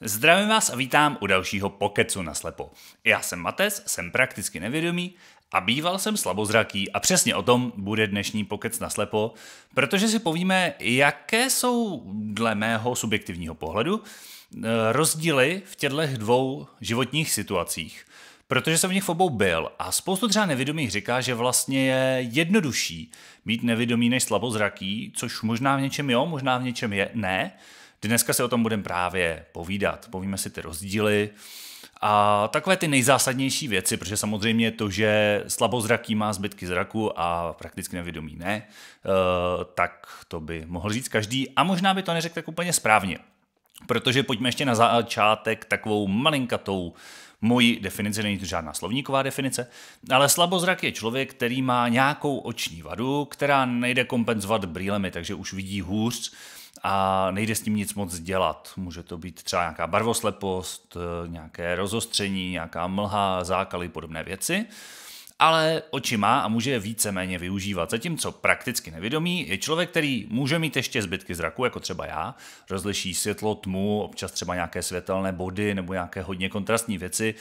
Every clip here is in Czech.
Zdravím vás a vítám u dalšího Pokecu na slepo. Já jsem Mates, jsem prakticky nevědomý a býval jsem slabozraký a přesně o tom bude dnešní Pokec na slepo, protože si povíme, jaké jsou dle mého subjektivního pohledu eh, rozdíly v těchto dvou životních situacích. Protože jsem v nich v obou byl a spoustu třeba nevědomých říká, že vlastně je jednodušší být nevědomý než slabozraký, což možná v něčem jo, možná v něčem je ne, Dneska se o tom budeme právě povídat. Povíme si ty rozdíly a takové ty nejzásadnější věci, protože samozřejmě to, že slabozraký má zbytky zraku a prakticky nevědomí ne, eh, tak to by mohl říct každý a možná by to neřekl tak úplně správně. Protože pojďme ještě na začátek takovou malinkatou moji definici, není to žádná slovníková definice, ale slabozrak je člověk, který má nějakou oční vadu, která nejde kompenzovat brýlemi, takže už vidí hůř, a nejde s tím nic moc dělat. Může to být třeba nějaká barvoslepost, eh, nějaké rozostření, nějaká mlha, zákaly, podobné věci ale oči má a může je víceméně využívat. Zatímco prakticky nevědomý je člověk, který může mít ještě zbytky zraku, jako třeba já, rozliší světlo, tmu, občas třeba nějaké světelné body nebo nějaké hodně kontrastní věci,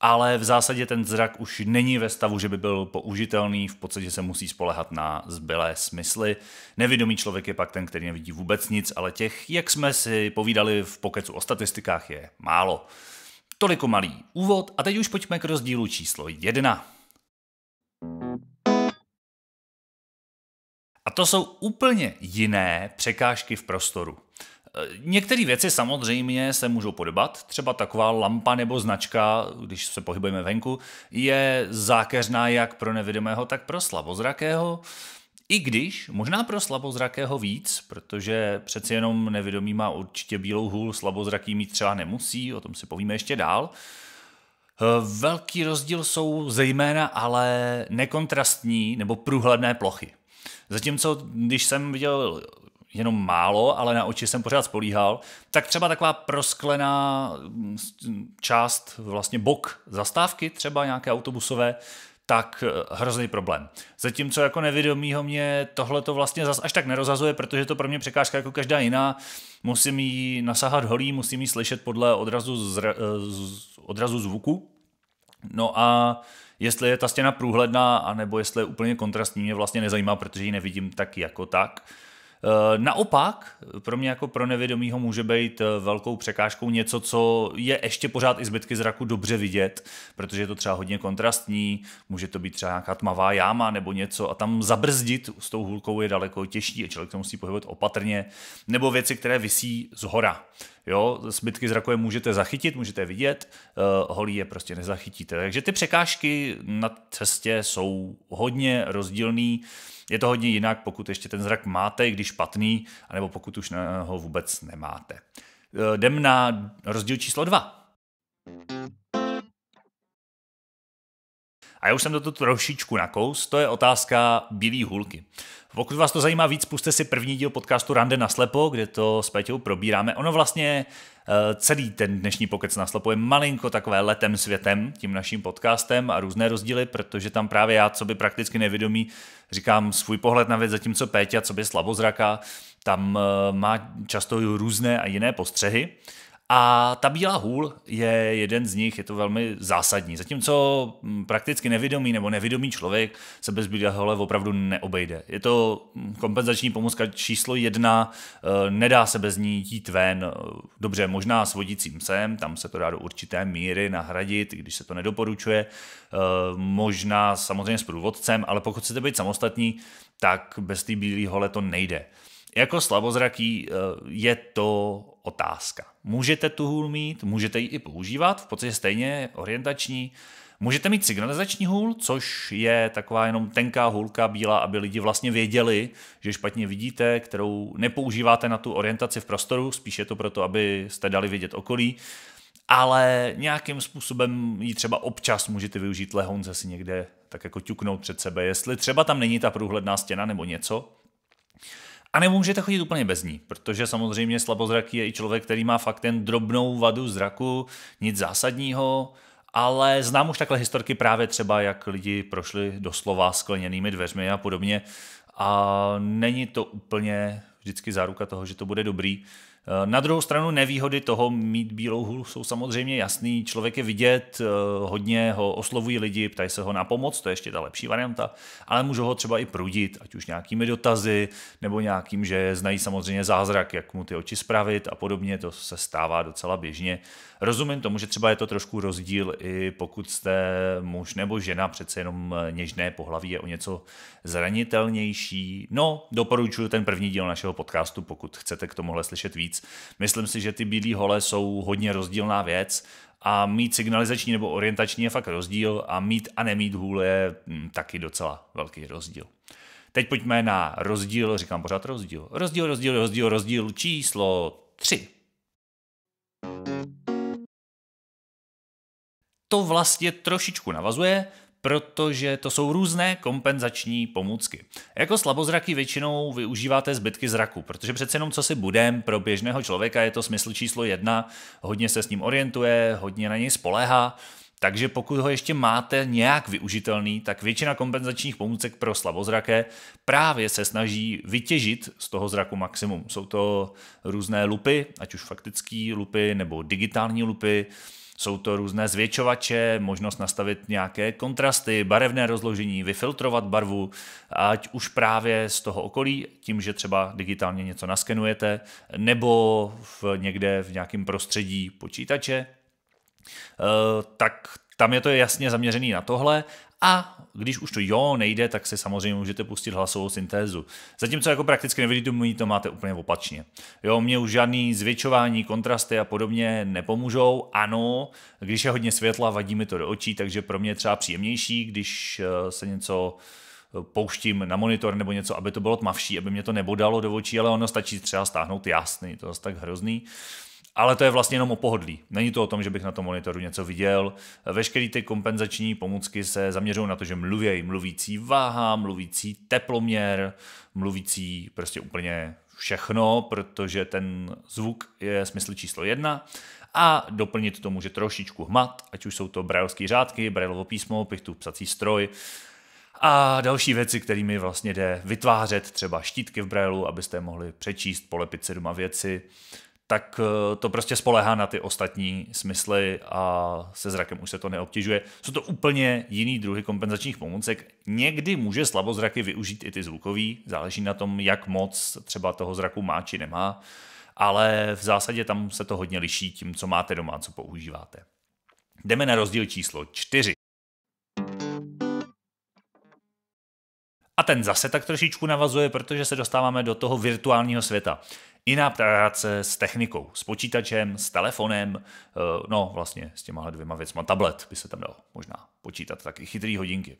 ale v zásadě ten zrak už není ve stavu, že by byl použitelný, v podstatě se musí spolehat na zbylé smysly. Nevědomý člověk je pak ten, který nevidí vůbec nic, ale těch, jak jsme si povídali v pokecu o statistikách, je málo. Toliko malý úvod a teď už pojďme k rozdílu číslo jedna. A to jsou úplně jiné překážky v prostoru. Eh, některé věci samozřejmě se můžou podobat, třeba taková lampa nebo značka, když se pohybujeme venku, je zákeřná jak pro nevidomého, tak pro slabozrakého. I když, možná pro slabozrakého víc, protože přeci jenom nevědomý má určitě bílou hůl, slabozraký mít třeba nemusí, o tom si povíme ještě dál. Eh, velký rozdíl jsou zejména ale nekontrastní nebo průhledné plochy. Zatímco, když jsem viděl jenom málo, ale na oči jsem pořád spolíhal, tak třeba taková prosklená mm, mm, část, vlastně bok zastávky, třeba nějaké autobusové, tak eh, hrozný problém. Zatímco jako nevědomího mě tohle to vlastně zas až tak nerozazuje, protože to pro mě překážka jako každá jiná. Musím ji nasahat holí, musím ji slyšet podle odrazu, eh, z, odrazu zvuku. No a jestli je ta stěna průhledná, anebo jestli je úplně kontrastní, mě vlastně nezajímá, protože ji nevidím tak jako tak. Eh, naopak, pro mě jako pro nevědomího může být eh, velkou překážkou něco, co je ještě pořád i zbytky zraku dobře vidět, protože je to třeba hodně kontrastní, může to být třeba nějaká tmavá jáma nebo něco a tam zabrzdit s tou hůlkou je daleko těžší a člověk to musí pohybovat opatrně, nebo věci, které visí z hora. Jo, zbytky zraku je můžete zachytit, můžete vidět, eh, holí je prostě nezachytíte. Takže ty překážky na cestě jsou hodně rozdílný. Je to hodně jinak, pokud ještě ten zrak máte, když špatný, anebo pokud už ho vůbec nemáte. E, jdem na rozdíl číslo 2. A já už jsem to tu trošičku nakous, to je otázka Bílé hulky. Pokud vás to zajímá víc, puste si první díl podcastu Rande na slepo, kde to s Peťou probíráme. Ono vlastně eh, celý ten dnešní pokec na slepo je malinko takové letem světem, tím naším podcastem a různé rozdíly, protože tam právě já, co by prakticky nevědomí, říkám svůj pohled na věc, zatímco Péťa, co by slabozraka, tam eh, má často různé a jiné postřehy. A ta bílá hůl je jeden z nich, je to velmi zásadní. Zatímco mm, prakticky nevědomý nebo nevědomý člověk se bez bílé hůle opravdu neobejde. Je to mm, kompenzační pomůcka číslo jedna, e, nedá se bez ní jít ven. E, dobře, možná s vodícím sem, tam se to dá do určité míry nahradit, když se to nedoporučuje. E, možná samozřejmě s průvodcem, ale pokud chcete být samostatní, tak bez té bílé hole to nejde. Jako slabozraký je to otázka. Můžete tu hůl mít, můžete ji i používat, v podstatě stejně orientační. Můžete mít signalizační hůl, což je taková jenom tenká hůlka bílá, aby lidi vlastně věděli, že špatně vidíte, kterou nepoužíváte na tu orientaci v prostoru, spíše to proto, abyste dali vědět okolí ale nějakým způsobem ji třeba občas můžete využít lehounce si někde tak jako ťuknout před sebe, jestli třeba tam není ta průhledná stěna nebo něco, a nemůžete chodit úplně bez ní, protože samozřejmě slabozraký je i člověk, který má fakt ten drobnou vadu zraku, nic zásadního, ale znám už takhle historky právě třeba, jak lidi prošli doslova skleněnými dveřmi a podobně. A není to úplně vždycky záruka toho, že to bude dobrý. Eh, na druhou stranu nevýhody toho mít bílou hůl jsou samozřejmě jasný. Člověk je vidět, eh, hodně ho oslovují lidi, ptají se ho na pomoc, to je ještě ta lepší varianta, ale můžou ho třeba i prudit, ať už nějakými dotazy, nebo nějakým, že znají samozřejmě zázrak, jak mu ty oči spravit a podobně, to se stává docela běžně. Rozumím tomu, že třeba je to trošku rozdíl i pokud jste muž nebo žena, přece jenom eh, něžné pohlaví je o něco zranitelnější. No, doporučuji ten první díl našeho podcastu, pokud chcete k tomuhle slyšet víc, víc. Myslím si, že ty bílé hole jsou hodně rozdílná věc a mít signalizační nebo orientační je fakt rozdíl a mít a nemít hůl je hm, taky docela velký rozdíl. Teď pojďme na rozdíl, říkám pořád rozdíl. Rozdíl, rozdíl, rozdíl, rozdíl číslo 3. To vlastně trošičku navazuje, protože to jsou různé kompenzační pomůcky. Jako slabozraky většinou využíváte zbytky zraku, protože přece jenom co si budem, pro běžného člověka je to smysl číslo jedna, hodně se s ním orientuje, hodně na něj spolehá, takže pokud ho ještě máte nějak využitelný, tak většina kompenzačních pomůcek pro slabozraké právě se snaží vytěžit z toho zraku maximum. Jsou to různé lupy, ať už faktické lupy nebo digitální lupy, jsou to různé zvětšovače, možnost nastavit nějaké kontrasty, barevné rozložení, vyfiltrovat barvu, ať už právě z toho okolí, tím, že třeba digitálně něco naskenujete, nebo v někde v nějakém prostředí počítače, eh, tak tam je to jasně zaměřený na tohle a když už to jo nejde, tak si samozřejmě můžete pustit hlasovou syntézu. Zatímco jako prakticky neviditelný to máte úplně opačně. Jo, mě už žádný zvětšování, kontrasty a podobně nepomůžou. Ano, když je hodně světla, vadí mi to do očí, takže pro mě je třeba příjemnější, když eh, se něco eh, pouštím na monitor nebo něco, aby to bylo tmavší, aby mě to nebodalo do očí, ale ono stačí třeba stáhnout jasný, to je tak hrozný. Ale to je vlastně jenom o pohodlí. Není to o tom, že bych na tom monitoru něco viděl. Veškeré ty kompenzační pomůcky se zaměřují na to, že mluvěj mluvící váha, mluvící teploměr, mluvící prostě úplně všechno, protože ten zvuk je smysl číslo jedna a doplnit to může trošičku hmat, ať už jsou to brajlské řádky, brajlovo písmo, pichtu psací stroj, a další věci, kterými vlastně jde vytvářet třeba štítky v brailu, abyste mohli přečíst, polepit se doma věci tak eh, to prostě spolehá na ty ostatní smysly a se zrakem už se to neobtěžuje. Jsou to úplně jiný druhy kompenzačních pomůcek. Někdy může slabozraky využít i ty zvukový, záleží na tom, jak moc třeba toho zraku má či nemá, ale v zásadě tam se to hodně liší tím, co máte doma, co používáte. Jdeme na rozdíl číslo čtyři. A ten zase tak trošičku navazuje, protože se dostáváme do toho virtuálního světa jiná práce s technikou, s počítačem, s telefonem, eh, no vlastně s těmahle dvěma věcma, tablet by se tam dal možná počítat, taky chytrý hodinky.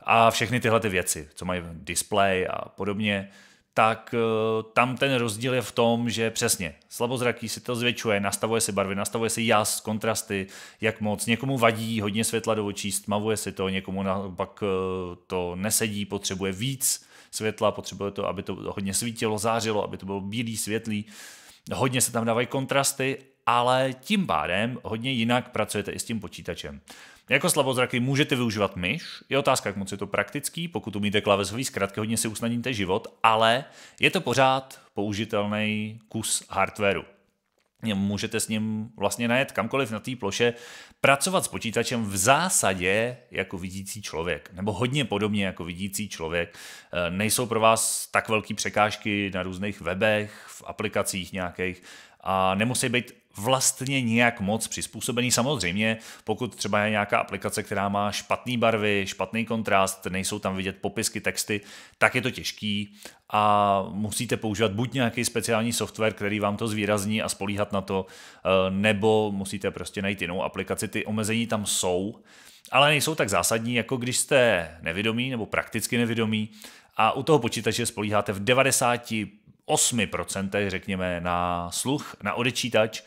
A všechny tyhle ty věci, co mají display a podobně, tak eh, tam ten rozdíl je v tom, že přesně, slabozraký si to zvětšuje, nastavuje si barvy, nastavuje si jas, kontrasty, jak moc. Někomu vadí hodně světla do očí, stmavuje si to, někomu pak eh, to nesedí, potřebuje víc světla, potřebuje to, aby to hodně svítilo, zářilo, aby to bylo bílý, světlý. Hodně se tam dávají kontrasty, ale tím pádem hodně jinak pracujete i s tím počítačem. Jako slabozraky můžete využívat myš, je otázka, jak moc je to praktický, pokud umíte klávesový zkratky, hodně si usnadníte život, ale je to pořád použitelný kus hardwareu můžete s ním vlastně najet kamkoliv na té ploše, pracovat s počítačem v zásadě jako vidící člověk, nebo hodně podobně jako vidící člověk. Eh, nejsou pro vás tak velké překážky na různých webech, v aplikacích nějakých a nemusí být vlastně nijak moc přizpůsobený. Samozřejmě, pokud třeba je nějaká aplikace, která má špatné barvy, špatný kontrast, nejsou tam vidět popisky, texty, tak je to těžký a musíte používat buď nějaký speciální software, který vám to zvýrazní a spolíhat na to, eh, nebo musíte prostě najít jinou aplikaci. Ty omezení tam jsou, ale nejsou tak zásadní, jako když jste nevědomí nebo prakticky nevědomí a u toho počítače spolíháte v 98% řekněme na sluch, na odečítač,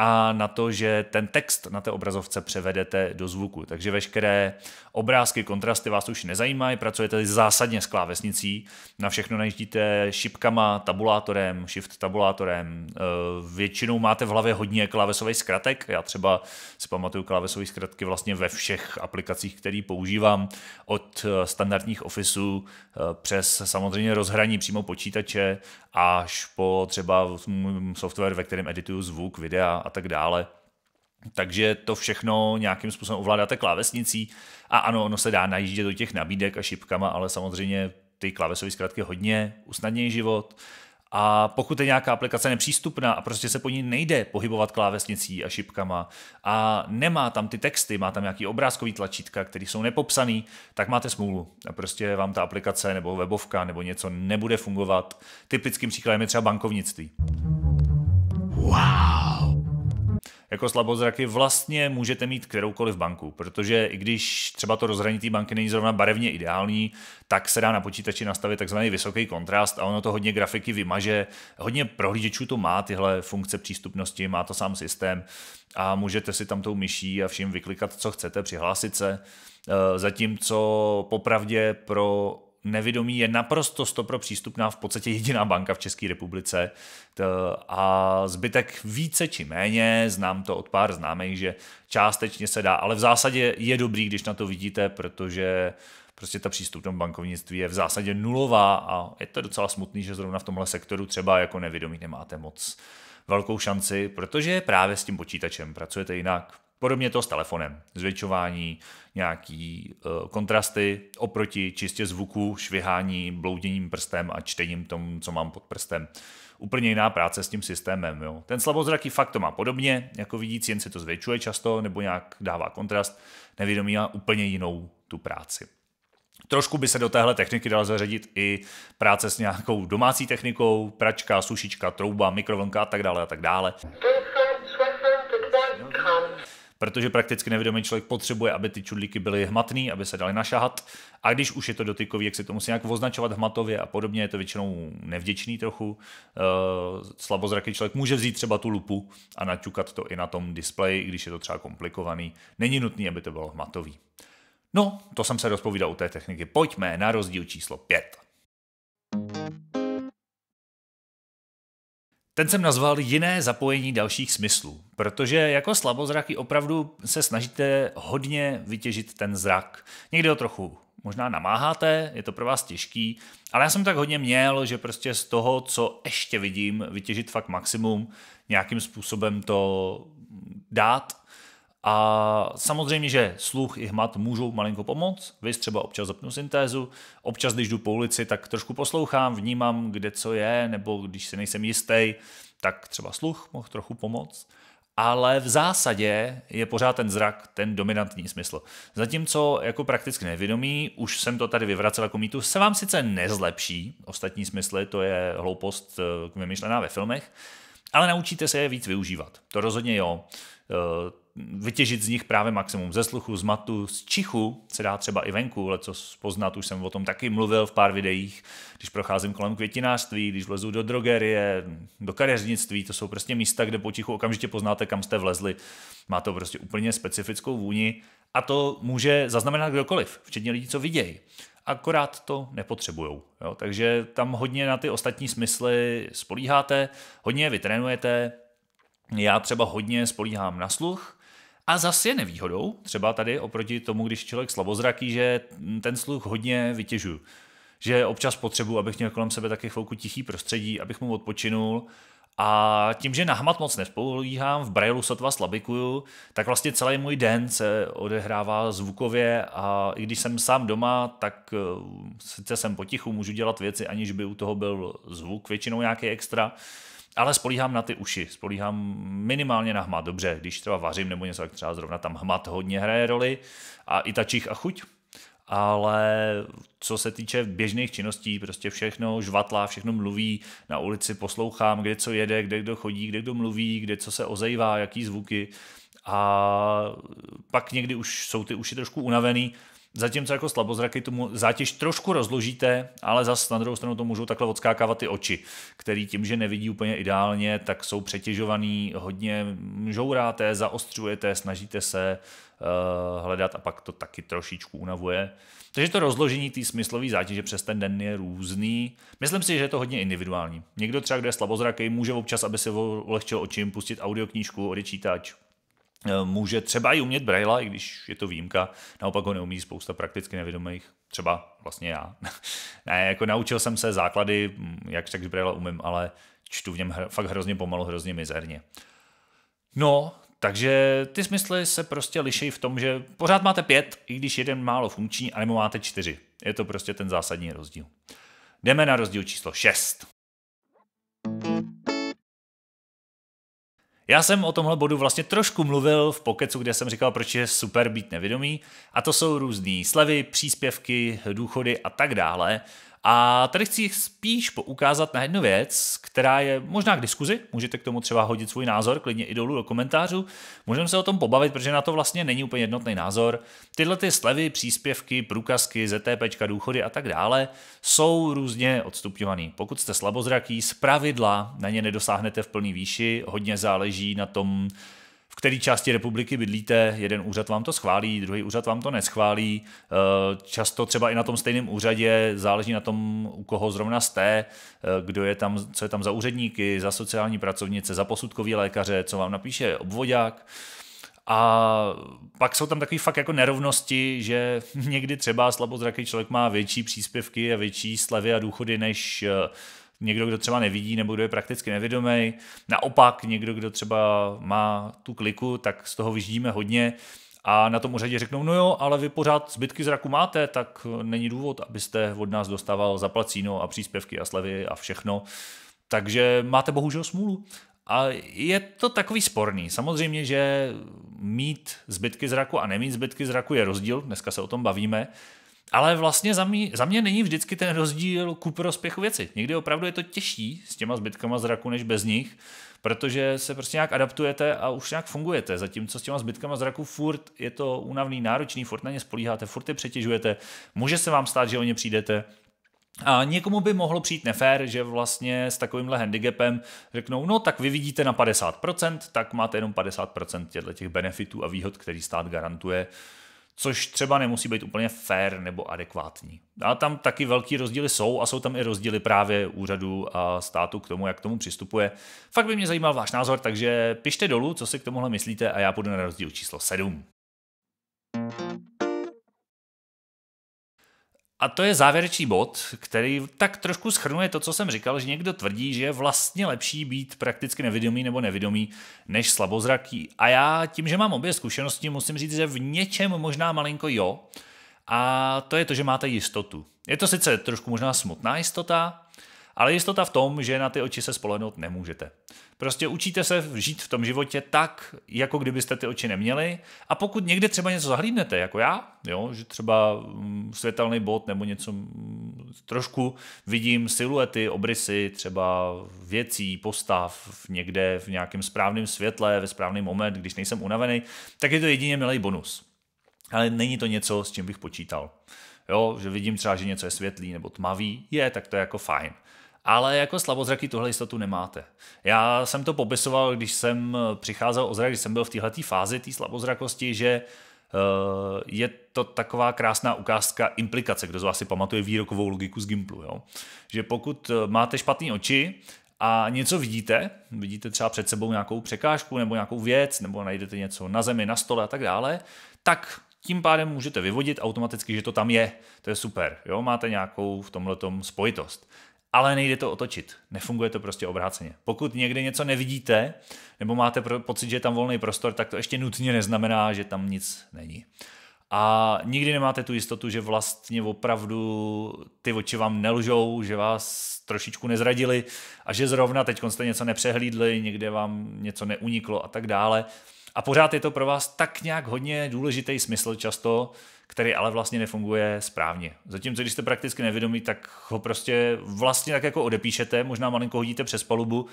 a na to, že ten text na té obrazovce převedete do zvuku. Takže veškeré Obrázky, kontrasty vás už nezajímají, pracujete zásadně s klávesnicí, na všechno najíždíte šipkama, tabulátorem, shift tabulátorem. Eh, většinou máte v hlavě hodně klávesových zkratek, já třeba si pamatuju klávesové zkratky vlastně ve všech aplikacích, které používám, od eh, standardních ofisů eh, přes samozřejmě rozhraní přímo počítače až po třeba software, ve kterém edituju zvuk, videa a tak dále. Takže to všechno nějakým způsobem ovládáte klávesnicí a ano, ono se dá najíždět do těch nabídek a šipkama, ale samozřejmě ty klávesové zkrátky hodně usnadnějí život. A pokud je nějaká aplikace nepřístupná a prostě se po ní nejde pohybovat klávesnicí a šipkama a nemá tam ty texty, má tam nějaký obrázkový tlačítka, které jsou nepopsaný, tak máte smůlu. A prostě vám ta aplikace nebo webovka nebo něco nebude fungovat. Typickým příkladem je třeba bankovnictví. Wow jako slabozraky vlastně můžete mít kteroukoliv banku, protože i když třeba to rozhraní té banky není zrovna barevně ideální, tak se dá na počítači nastavit takzvaný vysoký kontrast a ono to hodně grafiky vymaže. Hodně prohlížečů to má tyhle funkce přístupnosti, má to sám systém a můžete si tam tou myší a vším vyklikat, co chcete, přihlásit se. E, zatímco popravdě pro nevědomí je naprosto stopro přístupná v podstatě jediná banka v České republice a zbytek více či méně, znám to od pár známých, že částečně se dá, ale v zásadě je dobrý, když na to vidíte, protože prostě ta přístupnost bankovnictví je v zásadě nulová a je to docela smutný, že zrovna v tomhle sektoru třeba jako nevědomí nemáte moc velkou šanci, protože právě s tím počítačem pracujete jinak. Podobně to s telefonem. Zvětšování, nějaký eh, kontrasty oproti čistě zvuku, švihání, blouděním prstem a čtením tom, co mám pod prstem. Úplně jiná práce s tím systémem. Jo. Ten slabozraký fakt to má podobně, jako vidící, jen se to zvětšuje často nebo nějak dává kontrast. Nevědomí má úplně jinou tu práci. Trošku by se do téhle techniky dala zařadit i práce s nějakou domácí technikou, pračka, sušička, trouba, mikrovlnka a tak dále a tak dále protože prakticky nevědomý člověk potřebuje, aby ty čudlíky byly hmatný, aby se daly našahat. A když už je to dotykový, jak se to musí nějak označovat hmatově a podobně, je to většinou nevděčný trochu. Eh, slabozraký člověk může vzít třeba tu lupu a naťukat to i na tom displeji, když je to třeba komplikovaný. Není nutný, aby to bylo hmatový. No, to jsem se rozpovídal u té techniky. Pojďme na rozdíl číslo 5. Ten jsem nazval jiné zapojení dalších smyslů, protože jako slabozraky opravdu se snažíte hodně vytěžit ten zrak. Někdy ho trochu možná namáháte, je to pro vás těžký, ale já jsem tak hodně měl, že prostě z toho, co ještě vidím, vytěžit fakt maximum, nějakým způsobem to dát a samozřejmě, že sluch i hmat můžou malinko pomoct. Vy třeba občas zapnu syntézu, občas, když jdu po ulici, tak trošku poslouchám, vnímám, kde co je, nebo když si nejsem jistý, tak třeba sluch mohl trochu pomoct. Ale v zásadě je pořád ten zrak ten dominantní smysl. Zatímco jako prakticky nevědomí, už jsem to tady vyvracel jako mýtu, se vám sice nezlepší ostatní smysly, to je hloupost eh, vymyšlená ve filmech, ale naučíte se je víc využívat. To rozhodně jo eh, vytěžit z nich právě maximum ze sluchu, z matu, z čichu se dá třeba i venku, ale co poznat, už jsem o tom taky mluvil v pár videích, když procházím kolem květinářství, když vlezu do drogerie, do kadeřnictví, to jsou prostě místa, kde potichu okamžitě poznáte, kam jste vlezli. Má to prostě úplně specifickou vůni a to může zaznamenat kdokoliv, včetně lidí, co vidějí akorát to nepotřebujou. Jo? Takže tam hodně na ty ostatní smysly spolíháte, hodně je vytrénujete. Já třeba hodně spolíhám na sluch, a zase je nevýhodou, třeba tady oproti tomu, když člověk slabozraký, že ten sluch hodně vytěžuju. Že občas potřebuji, abych měl kolem sebe taky chvilku tichý prostředí, abych mu odpočinul. A tím, že nahmat moc nespolíhám, v brailu sotva slabikuju, tak vlastně celý můj den se odehrává zvukově a i když jsem sám doma, tak eh, sice jsem potichu, můžu dělat věci, aniž by u toho byl zvuk většinou nějaký extra, ale spolíhám na ty uši, spolíhám minimálně na hmat. Dobře, když třeba vařím nebo něco, tak třeba zrovna tam hmat hodně hraje roli a i ta čich a chuť. Ale co se týče běžných činností, prostě všechno žvatlá, všechno mluví, na ulici poslouchám, kde co jede, kde kdo chodí, kde kdo mluví, kde co se ozejvá, jaký zvuky. A pak někdy už jsou ty uši trošku unavený, Zatímco jako slabozraky tomu zátěž trošku rozložíte, ale zase na druhou stranu to můžou takhle odskákávat ty oči, který tím, že nevidí úplně ideálně, tak jsou přetěžovaný, hodně žouráte, zaostřujete, snažíte se uh, hledat a pak to taky trošičku unavuje. Takže to rozložení té smyslové zátěže přes ten den je různý. Myslím si, že je to hodně individuální. Někdo třeba, kde je slabozraky, může občas, aby se ulehčil očím, pustit audioknížku, odečítač, Eh, může třeba i umět Braille, i když je to výjimka, naopak ho neumí spousta prakticky nevědomých, třeba vlastně já. ne, jako naučil jsem se základy, hm, jak tak z umím, ale čtu v něm hr- fakt hrozně pomalu, hrozně mizerně. No, takže ty smysly se prostě liší v tom, že pořád máte pět, i když jeden málo funkční, anebo máte čtyři. Je to prostě ten zásadní rozdíl. Jdeme na rozdíl číslo 6. Já jsem o tomhle bodu vlastně trošku mluvil v Pokecu, kde jsem říkal, proč je super být nevědomý. A to jsou různé slevy, příspěvky, důchody a tak dále. A tady chci spíš poukázat na jednu věc, která je možná k diskuzi, můžete k tomu třeba hodit svůj názor, klidně i dolů do komentářů, můžeme se o tom pobavit, protože na to vlastně není úplně jednotný názor. Tyhle ty slevy, příspěvky, průkazky, ZTP, důchody a tak dále jsou různě odstupňovaný. Pokud jste slabozraký, z pravidla na ně nedosáhnete v plný výši, hodně záleží na tom, které části republiky bydlíte, jeden úřad vám to schválí, druhý úřad vám to neschválí. Eh, často třeba i na tom stejném úřadě záleží na tom, u koho zrovna jste, eh, kdo je tam, co je tam za úředníky, za sociální pracovnice, za posudkový lékaře, co vám napíše obvodák. A pak jsou tam takové fakt jako nerovnosti, že někdy třeba slabozraký člověk má větší příspěvky a větší slevy a důchody než eh, někdo, kdo třeba nevidí nebo kdo je prakticky nevědomý. Naopak někdo, kdo třeba má tu kliku, tak z toho vyždíme hodně a na tom úřadě řeknou, no jo, ale vy pořád zbytky zraku máte, tak eh, není důvod, abyste od nás dostával zaplacíno a příspěvky a slevy a všechno. Takže máte bohužel smůlu. A je to takový sporný. Samozřejmě, že mít zbytky zraku a nemít zbytky zraku je rozdíl, dneska se o tom bavíme, ale vlastně za mě, za mě není vždycky ten rozdíl ku prospěchu věci. Někdy opravdu je to těžší s těma zbytkama zraku než bez nich, protože se prostě nějak adaptujete a už nějak fungujete. Zatímco s těma zbytkama zraku furt je to únavný, náročný, furt na ně spolíháte, furt je přetěžujete, může se vám stát, že o ně přijdete, a někomu by mohlo přijít nefér, že vlastně s takovýmhle handicapem řeknou, no tak vy vidíte na 50%, tak máte jenom 50% těchto těch benefitů a výhod, který stát garantuje což třeba nemusí být úplně fair nebo adekvátní. A tam taky velký rozdíly jsou a jsou tam i rozdíly právě úřadu a státu k tomu, jak k tomu přistupuje. Fakt by mě zajímal váš názor, takže pište dolů, co si k tomuhle myslíte a já půjdu na rozdíl číslo 7. A to je závěrečný bod, který tak trošku schrnuje to, co jsem říkal, že někdo tvrdí, že je vlastně lepší být prakticky nevědomý nebo nevědomý než slabozraký. A já tím, že mám obě zkušenosti, musím říct, že v něčem možná malinko jo. A to je to, že máte jistotu. Je to sice trošku možná smutná jistota, ale jistota v tom, že na ty oči se spolehnout nemůžete. Prostě učíte se žít v tom životě tak, jako kdybyste ty oči neměli a pokud někde třeba něco zahlídnete, jako já, jo, že třeba mm, světelný bod nebo něco mm, trošku vidím siluety, obrysy třeba věcí, postav někde v nějakém správném světle, ve správný moment, když nejsem unavený, tak je to jedině milý bonus. Ale není to něco, s čím bych počítal. Jo, že vidím třeba, že něco je světlý nebo tmavý, je, tak to je jako fajn. Ale jako slabozraky tuhle jistotu nemáte. Já jsem to popisoval, když jsem eh, přicházel o zrak, když jsem byl v této fázi té slabozrakosti, že eh, je to taková krásná ukázka implikace, kdo z vás si pamatuje výrokovou logiku z Gimplu. Jo? Že pokud eh, máte špatné oči a něco vidíte, vidíte třeba před sebou nějakou překážku nebo nějakou věc, nebo najdete něco na zemi, na stole a tak dále, tak tím pádem můžete vyvodit automaticky, že to tam je. To je super. Jo? Máte nějakou v tomhle spojitost ale nejde to otočit. Nefunguje to prostě obráceně. Pokud někde něco nevidíte, nebo máte pocit, že je tam volný prostor, tak to ještě nutně neznamená, že tam nic není. A nikdy nemáte tu jistotu, že vlastně opravdu ty oči vám nelžou, že vás trošičku nezradili a že zrovna teď jste něco nepřehlídli, někde vám něco neuniklo a tak dále. A pořád je to pro vás tak nějak hodně důležitý smysl často, který ale vlastně nefunguje správně. Zatímco, když jste prakticky nevědomí, tak ho prostě vlastně tak jako odepíšete, možná malinko hodíte přes palubu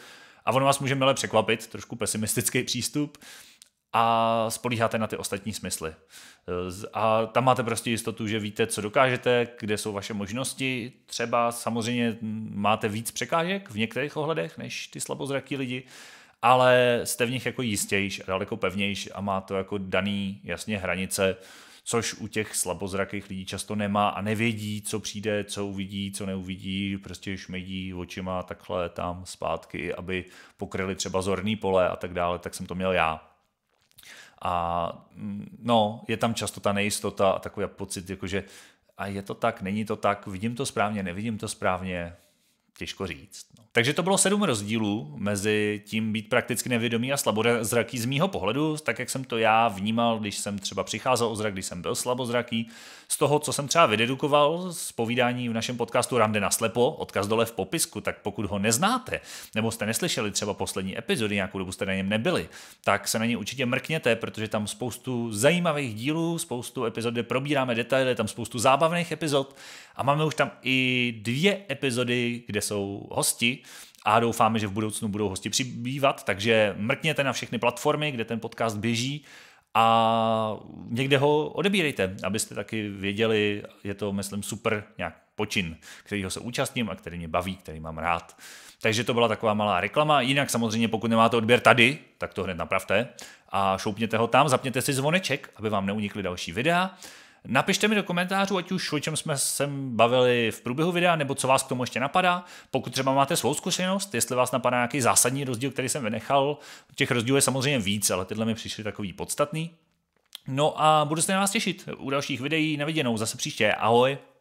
a on vás může mile překvapit, trošku pesimistický přístup, a spolíháte na ty ostatní smysly. A tam máte prostě jistotu, že víte, co dokážete, kde jsou vaše možnosti. Třeba samozřejmě máte víc překážek v některých ohledech než ty slabozraký lidi, ale jste v nich jako jistější a daleko pevnější a má to jako daný jasně hranice, což u těch slabozrakých lidí často nemá a nevědí, co přijde, co uvidí, co neuvidí, prostě šmejdí očima takhle tam zpátky, aby pokryli třeba zorný pole a tak dále, tak jsem to měl já. A mm, no, je tam často ta nejistota a takový pocit, jakože a je to tak, není to tak, vidím to správně, nevidím to správně, těžko říct. No. Takže to bylo sedm rozdílů mezi tím být prakticky nevědomý a slabozraký z mýho pohledu, tak jak jsem to já vnímal, když jsem třeba přicházel o zrak, když jsem byl slabozraký, z toho, co jsem třeba vydedukoval z povídání v našem podcastu Rande na slepo, odkaz dole v popisku, tak pokud ho neznáte, nebo jste neslyšeli třeba poslední epizody, nějakou dobu jste na něm nebyli, tak se na ně určitě mrkněte, protože tam spoustu zajímavých dílů, spoustu epizod, kde probíráme detaily, tam spoustu zábavných epizod a máme už tam i dvě epizody, kde jsou hosti a doufáme, že v budoucnu budou hosti přibývat, takže mrkněte na všechny platformy, kde ten podcast běží a někde ho odebírejte, abyste taky věděli, je to, myslím, super nějak počin, kterýho se účastním a který mě baví, který mám rád. Takže to byla taková malá reklama. Jinak samozřejmě, pokud nemáte odběr tady, tak to hned napravte a šoupněte ho tam, zapněte si zvoneček, aby vám neunikly další videa. Napište mi do komentářů, ať už o čem jsme se bavili v průběhu videa, nebo co vás k tomu ještě napadá. Pokud třeba máte svou zkušenost, jestli vás napadá nějaký zásadní rozdíl, který jsem vynechal, těch rozdílů je samozřejmě víc, ale tyhle mi přišly takový podstatný. No a budu se na vás těšit u dalších videí. Na viděnou zase příště. Ahoj!